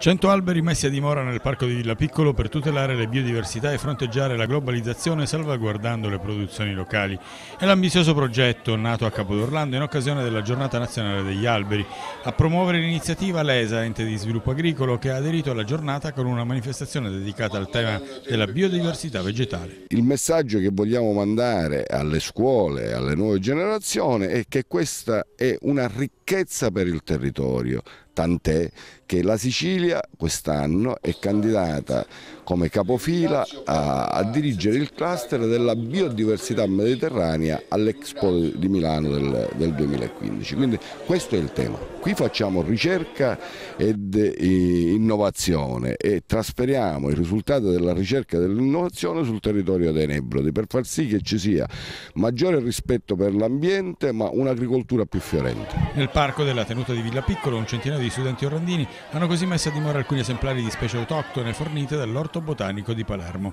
100 alberi messi a dimora nel parco di Villa Piccolo per tutelare le biodiversità e fronteggiare la globalizzazione salvaguardando le produzioni locali. È l'ambizioso progetto nato a Capodorlando in occasione della giornata nazionale degli alberi. A promuovere l'iniziativa l'ESA, ente di sviluppo agricolo, che ha aderito alla giornata con una manifestazione dedicata al tema della biodiversità vegetale. Il messaggio che vogliamo mandare alle scuole, alle nuove generazioni è che questa è una ricchezza per il territorio, tant'è che la Sicilia quest'anno è candidata come capofila a, a, dirigere il cluster della biodiversità mediterranea all'Expo di Milano del, del, 2015. Quindi questo è il tema. Qui facciamo ricerca ed eh, innovazione e trasferiamo il risultato della ricerca e dell'innovazione sul territorio dei Nebrodi per far sì che ci sia maggiore rispetto per l'ambiente ma un'agricoltura più fiorente. Nel parco della tenuta di Villa Piccolo un centinaio di gli studenti orlandini hanno così messo a dimora alcuni esemplari di specie autoctone fornite dall'Orto Botanico di Palermo.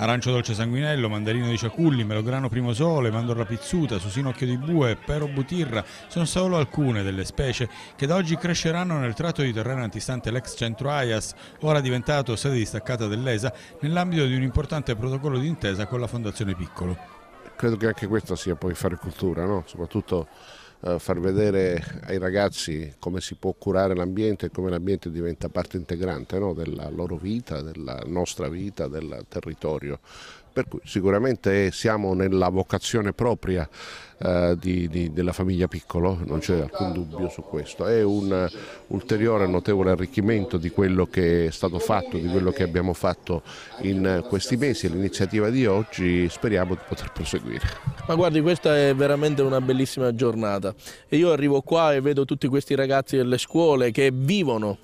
Arancio dolce sanguinello, mandarino di ciaculli, melograno primosole, mandorla pizzuta, susinocchio di bue, pero butirra sono solo alcune delle specie che da oggi cresceranno nel tratto di terreno antistante l'ex centro AIAS, ora diventato sede distaccata dell'ESA, nell'ambito di un importante protocollo d'intesa con la Fondazione Piccolo. Credo che anche questo sia poi fare cultura, no? soprattutto eh, far vedere ai ragazzi come si può curare l'ambiente e come l'ambiente diventa parte integrante no? della loro vita, della nostra vita, del territorio per cui sicuramente siamo nella vocazione propria eh, di, di, della famiglia Piccolo, non c'è alcun dubbio su questo, è un ulteriore notevole arricchimento di quello che è stato fatto, di quello che abbiamo fatto in questi mesi e l'iniziativa di oggi speriamo di poter proseguire. Ma guardi questa è veramente una bellissima giornata e io arrivo qua e vedo tutti questi ragazzi delle scuole che vivono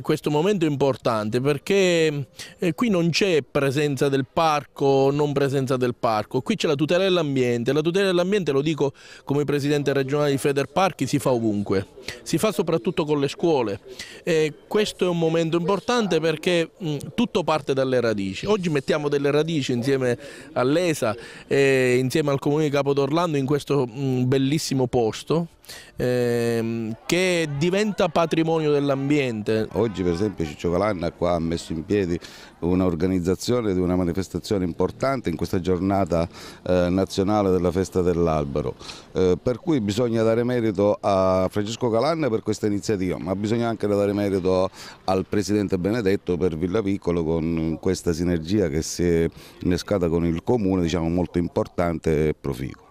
questo momento importante perché eh, qui non c'è presenza del parco, non presenza del parco, qui c'è la tutela dell'ambiente, la tutela dell'ambiente lo dico come presidente regionale di Federparchi si fa ovunque, si fa soprattutto con le scuole e questo è un momento importante perché mh, mm, tutto parte dalle radici, oggi mettiamo delle radici insieme all'ESA e insieme al comune di Capodorlando in questo mh, mm, bellissimo posto ehm, che diventa patrimonio dell'ambiente. Oggi per esempio Ciccio Calanna qua ha messo in piedi un'organizzazione di una manifestazione importante in questa giornata eh, nazionale della festa dell'albero, eh, per cui bisogna dare merito a Francesco Calanna per questa iniziativa, ma bisogna anche dare merito al Presidente Benedetto per Villa Piccolo con questa sinergia che si è innescata con il Comune, diciamo molto importante e proficua.